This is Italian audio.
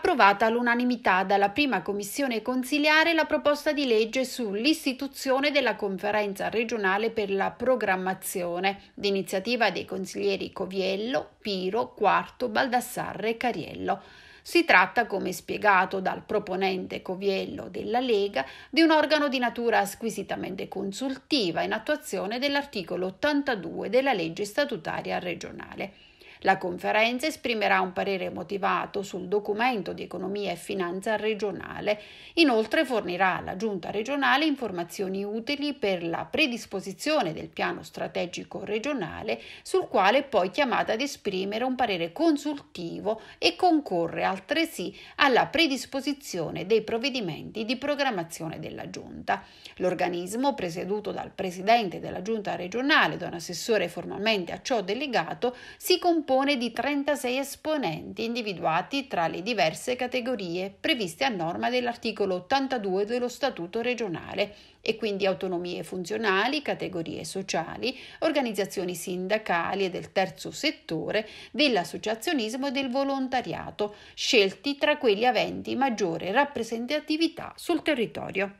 approvata all'unanimità dalla prima commissione consiliare la proposta di legge sull'istituzione della conferenza regionale per la programmazione, d'iniziativa dei consiglieri Coviello, Piro, Quarto, Baldassarre e Cariello. Si tratta, come spiegato dal proponente Coviello della Lega, di un organo di natura squisitamente consultiva in attuazione dell'articolo 82 della legge statutaria regionale. La conferenza esprimerà un parere motivato sul documento di economia e finanza regionale. Inoltre fornirà alla Giunta regionale informazioni utili per la predisposizione del piano strategico regionale sul quale è poi chiamata ad esprimere un parere consultivo e concorre altresì alla predisposizione dei provvedimenti di programmazione della Giunta. L'organismo, presieduto dal Presidente della Giunta regionale, don assessore formalmente a ciò delegato, si compone dispone di 36 esponenti individuati tra le diverse categorie previste a norma dell'articolo 82 dello Statuto regionale e quindi autonomie funzionali, categorie sociali, organizzazioni sindacali e del terzo settore, dell'associazionismo e del volontariato, scelti tra quelli aventi maggiore rappresentatività sul territorio.